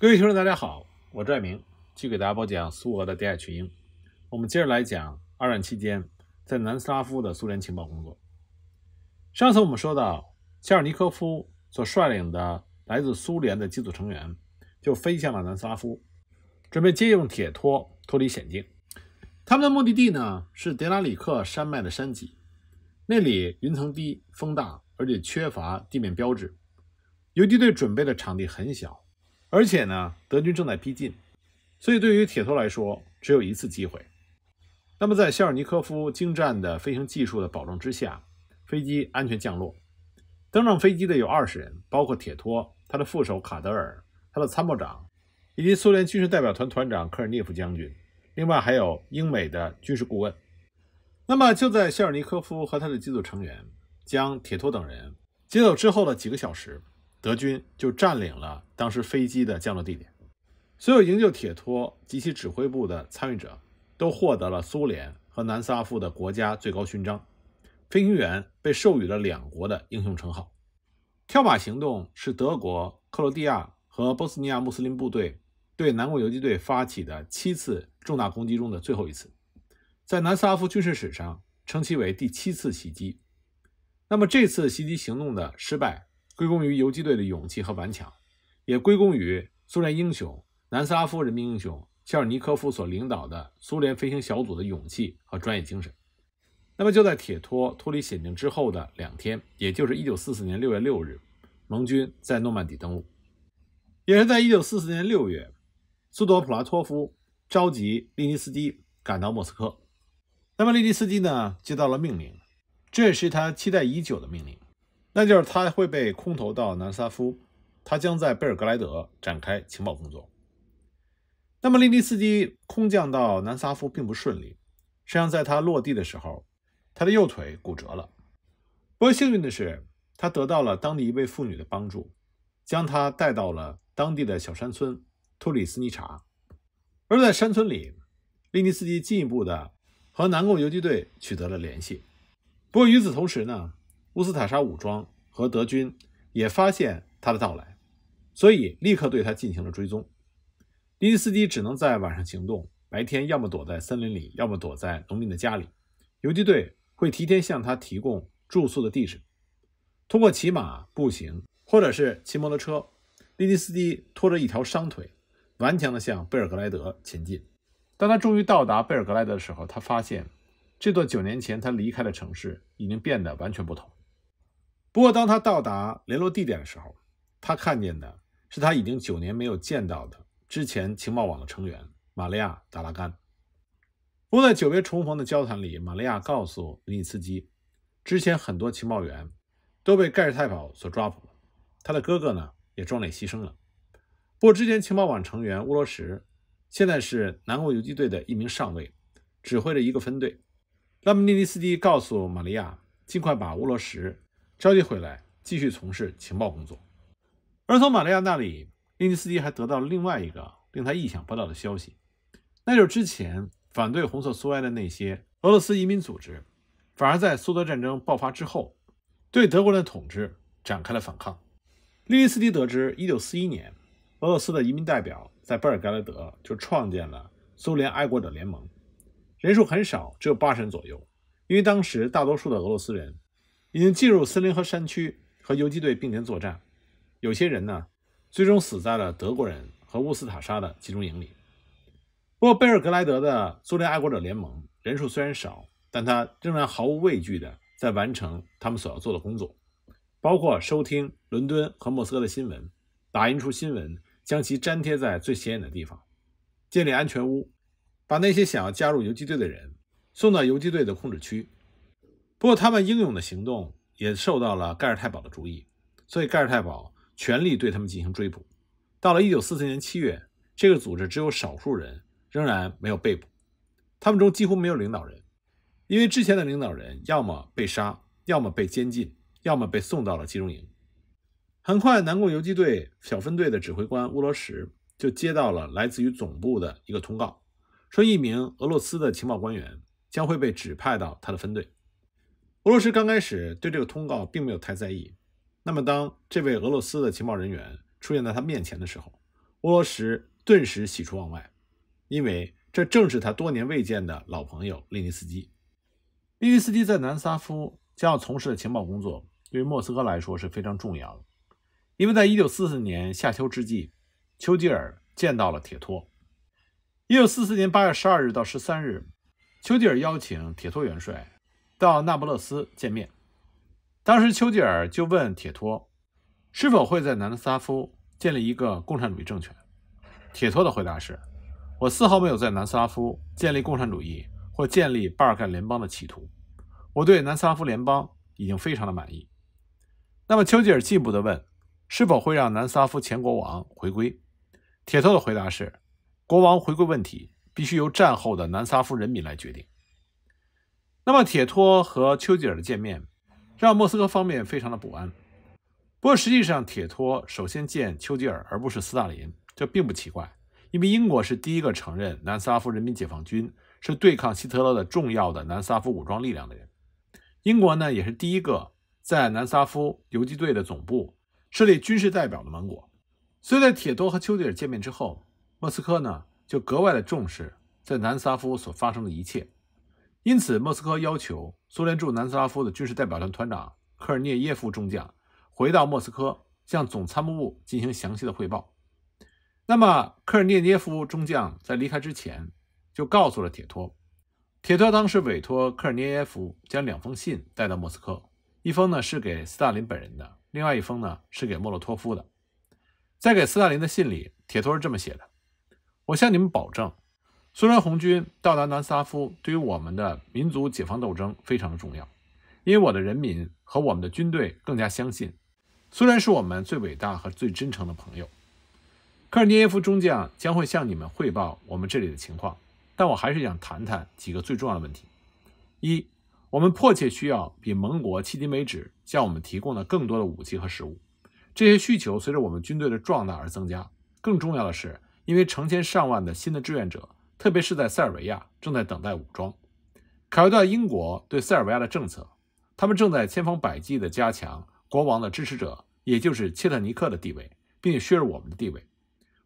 各位听众，大家好，我是爱明，继续给大家播讲苏俄的第二群英。我们接着来讲二战期间在南斯拉夫的苏联情报工作。上次我们说到，切尔尼科夫所率领的来自苏联的机组成员就飞向了南斯拉夫，准备借用铁托脱离险境。他们的目的地呢是德拉里克山脉的山脊，那里云层低、风大，而且缺乏地面标志。游击队准备的场地很小。而且呢，德军正在逼近，所以对于铁托来说，只有一次机会。那么，在谢尔尼科夫精湛的飞行技术的保证之下，飞机安全降落。登上飞机的有二十人，包括铁托、他的副手卡德尔、他的参谋长，以及苏联军事代表团团长科尔涅夫将军，另外还有英美的军事顾问。那么，就在谢尔尼科夫和他的机组成员将铁托等人接走之后的几个小时。德军就占领了当时飞机的降落地点，所有营救铁托及其指挥部的参与者都获得了苏联和南斯拉夫的国家最高勋章，飞行员被授予了两国的英雄称号。跳马行动是德国、克罗地亚和波斯尼亚穆斯林部队对南国游击队发起的七次重大攻击中的最后一次，在南斯拉夫军事史上称其为第七次袭击。那么这次袭击行动的失败。归功于游击队的勇气和顽强，也归功于苏联英雄、南斯拉夫人民英雄切尔尼科夫所领导的苏联飞行小组的勇气和专业精神。那么，就在铁托脱离险境之后的两天，也就是1944年6月6日，盟军在诺曼底登陆。也是在1944年6月，苏多普拉托夫召集利尼斯基赶到莫斯科。那么，利尼斯基呢，接到了命令，这也是他期待已久的命令。那就是他会被空投到南斯拉夫，他将在贝尔格莱德展开情报工作。那么，利尼斯基空降到南斯拉夫并不顺利，实际上在他落地的时候，他的右腿骨折了。不过幸运的是，他得到了当地一位妇女的帮助，将他带到了当地的小山村托里斯尼察。而在山村里，利尼斯基进一步的和南共游击队取得了联系。不过与此同时呢？乌斯塔沙武装和德军也发现他的到来，所以立刻对他进行了追踪。利迪斯基只能在晚上行动，白天要么躲在森林里，要么躲在农民的家里。游击队会提前向他提供住宿的地址。通过骑马、步行，或者是骑摩托车，利迪斯基拖着一条伤腿，顽强地向贝尔格莱德前进。当他终于到达贝尔格莱德的时候，他发现这座九年前他离开的城市已经变得完全不同。不过，当他到达联络地点的时候，他看见的是他已经九年没有见到的之前情报网的成员玛利亚·达拉甘。不过，在久别重逢的交谈里，玛利亚告诉尼斯基，之前很多情报员都被盖世太保所抓捕了，他的哥哥呢也壮烈牺牲了。不过，之前情报网成员乌罗什现在是南国游击队的一名上尉，指挥着一个分队。那么，尼尼斯基告诉玛利亚，尽快把乌罗什。召集回来，继续从事情报工作。而从马利亚那里，利尼斯基还得到了另外一个令他意想不到的消息，那就是之前反对红色苏维埃的那些俄罗斯移民组织，反而在苏德战争爆发之后，对德国人的统治展开了反抗。利尼斯基得知，一九四一年，俄罗斯的移民代表在贝尔格莱德就创建了苏联爱国者联盟，人数很少，只有八人左右，因为当时大多数的俄罗斯人。已经进入森林和山区，和游击队并肩作战。有些人呢，最终死在了德国人和乌斯塔沙的集中营里。不过，贝尔格莱德的苏联爱国者联盟人数虽然少，但他仍然毫无畏惧地在完成他们所要做的工作，包括收听伦敦和莫斯科的新闻，打印出新闻，将其粘贴在最显眼的地方，建立安全屋，把那些想要加入游击队的人送到游击队的控制区。不过，他们英勇的行动也受到了盖尔太保的注意，所以盖尔太保全力对他们进行追捕。到了1944年7月，这个组织只有少数人仍然没有被捕，他们中几乎没有领导人，因为之前的领导人要么被杀，要么被监禁，要么被送到了集中营。很快，南共游击队小分队的指挥官乌罗什就接到了来自于总部的一个通告，说一名俄罗斯的情报官员将会被指派到他的分队。俄罗斯刚开始对这个通告并没有太在意，那么当这位俄罗斯的情报人员出现在他面前的时候，俄罗斯顿时喜出望外，因为这正是他多年未见的老朋友列尼斯基。利尼斯基在南斯拉夫将要从事的情报工作，对于莫斯科来说是非常重要的，因为在1944年夏秋之际，丘吉尔见到了铁托。1944年8月12日到13日，丘吉尔邀请铁托元帅。到那不勒斯见面，当时丘吉尔就问铁托，是否会在南斯拉夫建立一个共产主义政权？铁托的回答是：我丝毫没有在南斯拉夫建立共产主义或建立巴尔干联邦的企图。我对南斯拉夫联邦已经非常的满意。那么丘吉尔进一步的问：是否会让南斯拉夫前国王回归？铁托的回答是：国王回归问题必须由战后的南斯拉夫人民来决定。那么，铁托和丘吉尔的见面，让莫斯科方面非常的不安。不过，实际上，铁托首先见丘吉尔，而不是斯大林，这并不奇怪，因为英国是第一个承认南斯拉夫人民解放军是对抗希特勒的重要的南斯拉夫武装力量的人。英国呢，也是第一个在南斯拉夫游击队的总部设立军事代表的盟国。所以在铁托和丘吉尔见面之后，莫斯科呢就格外的重视在南斯拉夫所发生的一切。因此，莫斯科要求苏联驻南斯拉夫的军事代表团团长科尔涅耶夫中将回到莫斯科，向总参谋部进行详细的汇报。那么，科尔涅耶夫中将在离开之前，就告诉了铁托。铁托当时委托科尔涅耶夫将两封信带到莫斯科，一封呢是给斯大林本人的，另外一封呢是给莫洛托夫的。在给斯大林的信里，铁托是这么写的：“我向你们保证。”苏联红军到达南斯拉夫对于我们的民族解放斗争非常的重要，因为我的人民和我们的军队更加相信，苏联是我们最伟大和最真诚的朋友。科尔涅耶夫中将将会向你们汇报我们这里的情况，但我还是想谈谈几个最重要的问题：一，我们迫切需要比盟国迄今为止向我们提供的更多的武器和食物，这些需求随着我们军队的壮大而增加。更重要的是，因为成千上万的新的志愿者。特别是在塞尔维亚，正在等待武装。考虑到英国对塞尔维亚的政策，他们正在千方百计地加强国王的支持者，也就是切特尼克的地位，并且削弱我们的地位。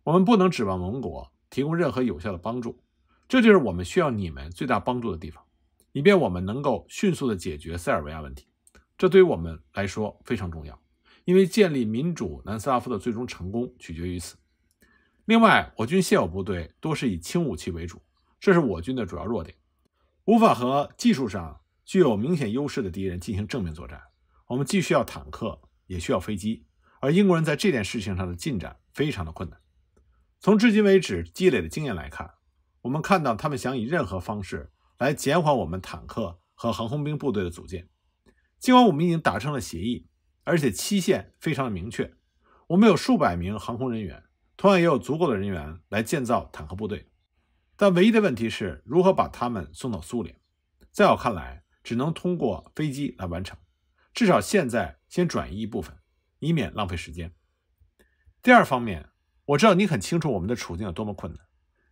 我们不能指望盟国提供任何有效的帮助。这就是我们需要你们最大帮助的地方，以便我们能够迅速地解决塞尔维亚问题。这对于我们来说非常重要，因为建立民主南斯拉夫的最终成功取决于此。另外，我军现有部队多是以轻武器为主，这是我军的主要弱点，无法和技术上具有明显优势的敌人进行正面作战。我们既需要坦克，也需要飞机，而英国人在这件事情上的进展非常的困难。从至今为止积累的经验来看，我们看到他们想以任何方式来减缓我们坦克和航空兵部队的组建。尽管我们已经达成了协议，而且期限非常的明确，我们有数百名航空人员。同样也有足够的人员来建造坦克部队，但唯一的问题是如何把他们送到苏联。在我看来，只能通过飞机来完成，至少现在先转移一部分，以免浪费时间。第二方面，我知道你很清楚我们的处境有多么困难，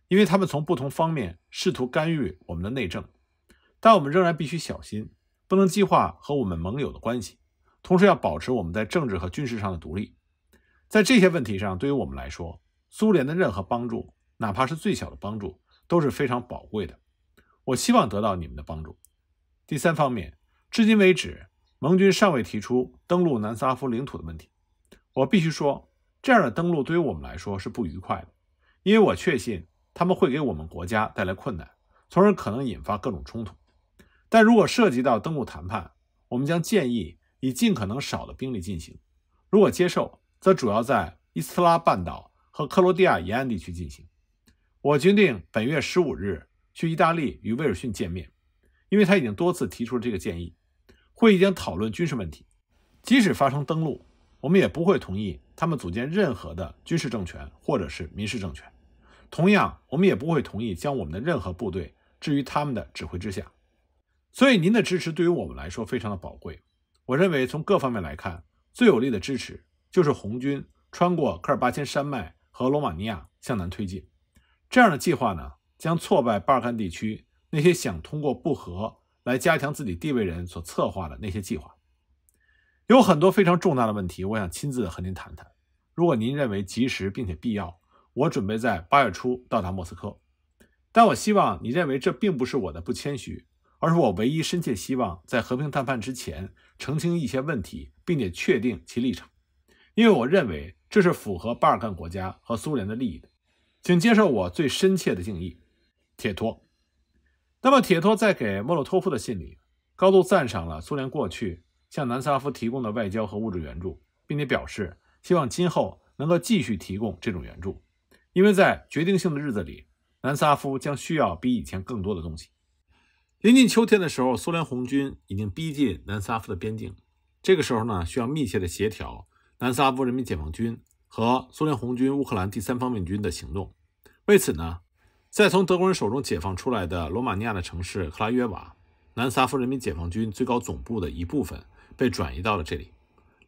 因为他们从不同方面试图干预我们的内政，但我们仍然必须小心，不能激化和我们盟友的关系，同时要保持我们在政治和军事上的独立。在这些问题上，对于我们来说，苏联的任何帮助，哪怕是最小的帮助，都是非常宝贵的。我希望得到你们的帮助。第三方面，至今为止，盟军尚未提出登陆南斯拉夫领土的问题。我必须说，这样的登陆对于我们来说是不愉快的，因为我确信他们会给我们国家带来困难，从而可能引发各种冲突。但如果涉及到登陆谈判，我们将建议以尽可能少的兵力进行。如果接受，则主要在伊斯特拉半岛。克罗地亚沿岸地区进行。我决定本月十五日去意大利与威尔逊见面，因为他已经多次提出了这个建议。会议将讨论军事问题。即使发生登陆，我们也不会同意他们组建任何的军事政权或者是民事政权。同样，我们也不会同意将我们的任何部队置于他们的指挥之下。所以，您的支持对于我们来说非常的宝贵。我认为，从各方面来看，最有力的支持就是红军穿过科尔巴千山脉。和罗马尼亚向南推进，这样的计划呢，将挫败巴尔干地区那些想通过不和来加强自己地位人所策划的那些计划。有很多非常重大的问题，我想亲自和您谈谈。如果您认为及时并且必要，我准备在八月初到达莫斯科。但我希望你认为这并不是我的不谦虚，而是我唯一深切希望在和平谈判之前澄清一些问题，并且确定其立场，因为我认为。这是符合巴尔干国家和苏联的利益的，请接受我最深切的敬意，铁托。那么，铁托在给莫洛托夫的信里，高度赞赏了苏联过去向南斯拉夫提供的外交和物质援助，并且表示希望今后能够继续提供这种援助，因为在决定性的日子里，南斯拉夫将需要比以前更多的东西。临近秋天的时候，苏联红军已经逼近南斯拉夫的边境，这个时候呢，需要密切的协调。南斯拉夫人民解放军和苏联红军乌克兰第三方面军的行动。为此呢，在从德国人手中解放出来的罗马尼亚的城市克拉约瓦，南斯拉夫人民解放军最高总部的一部分被转移到了这里，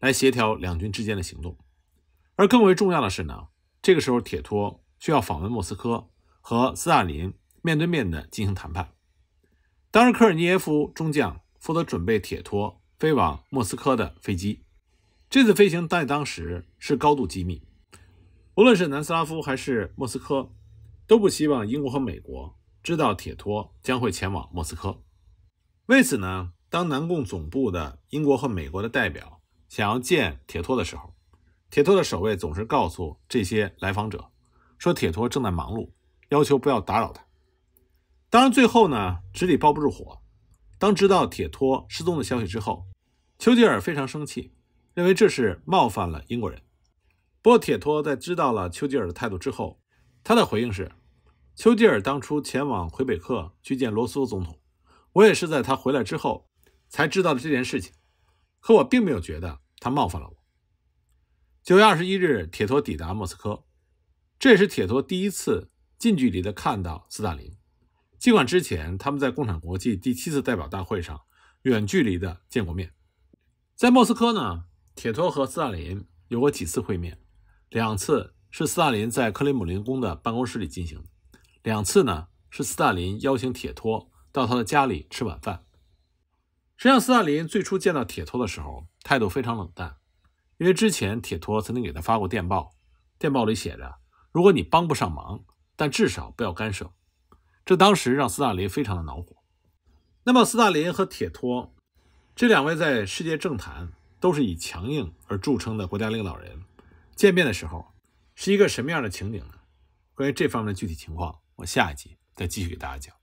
来协调两军之间的行动。而更为重要的是呢，这个时候铁托需要访问莫斯科，和斯大林面对面的进行谈判。当时科尔涅耶夫中将负责准备铁托飞往莫斯科的飞机。这次飞行在当时是高度机密，无论是南斯拉夫还是莫斯科，都不希望英国和美国知道铁托将会前往莫斯科。为此呢，当南共总部的英国和美国的代表想要见铁托的时候，铁托的守卫总是告诉这些来访者说铁托正在忙碌，要求不要打扰他。当然，最后呢，纸里包不住火。当知道铁托失踪的消息之后，丘吉尔非常生气。认为这是冒犯了英国人。波铁托在知道了丘吉尔的态度之后，他的回应是：“丘吉尔当初前往魁北克去见罗斯福总统，我也是在他回来之后才知道的这件事情。可我并没有觉得他冒犯了我。”九月二十一日，铁托抵达莫斯科，这也是铁托第一次近距离地看到斯大林。尽管之前他们在共产国际第七次代表大会上远距离地见过面，在莫斯科呢。铁托和斯大林有过几次会面，两次是斯大林在克里姆林宫的办公室里进行的，两次呢是斯大林邀请铁托到他的家里吃晚饭。实际上，斯大林最初见到铁托的时候态度非常冷淡，因为之前铁托曾经给他发过电报，电报里写着：“如果你帮不上忙，但至少不要干涉。”这当时让斯大林非常的恼火。那么，斯大林和铁托这两位在世界政坛。都是以强硬而著称的国家领导人，见面的时候是一个什么样的情景呢？关于这方面的具体情况，我下一集再继续给大家讲。